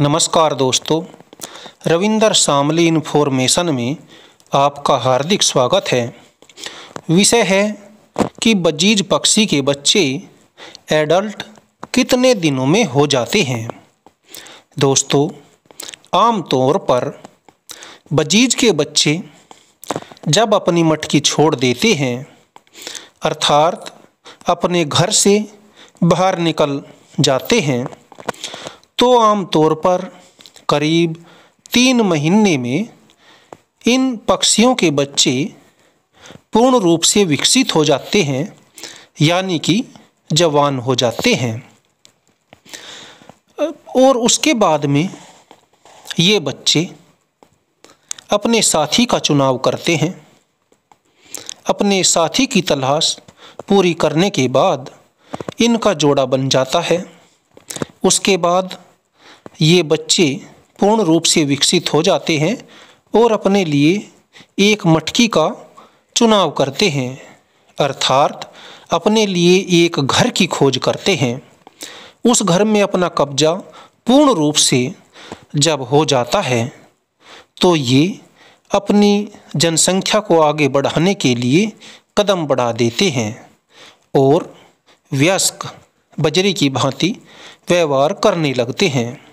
नमस्कार दोस्तों रविंदर शामली इन्फॉर्मेशन में आपका हार्दिक स्वागत है विषय है कि बजीज पक्षी के बच्चे एडल्ट कितने दिनों में हो जाते हैं दोस्तों आमतौर पर बजीज के बच्चे जब अपनी मटकी छोड़ देते हैं अर्थात अपने घर से बाहर निकल जाते हैं तो आमतौर पर करीब तीन महीने में इन पक्षियों के बच्चे पूर्ण रूप से विकसित हो जाते हैं यानी कि जवान हो जाते हैं और उसके बाद में ये बच्चे अपने साथी का चुनाव करते हैं अपने साथी की तलाश पूरी करने के बाद इनका जोड़ा बन जाता है उसके बाद ये बच्चे पूर्ण रूप से विकसित हो जाते हैं और अपने लिए एक मटकी का चुनाव करते हैं अर्थात अपने लिए एक घर की खोज करते हैं उस घर में अपना कब्जा पूर्ण रूप से जब हो जाता है तो ये अपनी जनसंख्या को आगे बढ़ाने के लिए कदम बढ़ा देते हैं और व्यस्क बजरी की भांति व्यवहार करने लगते हैं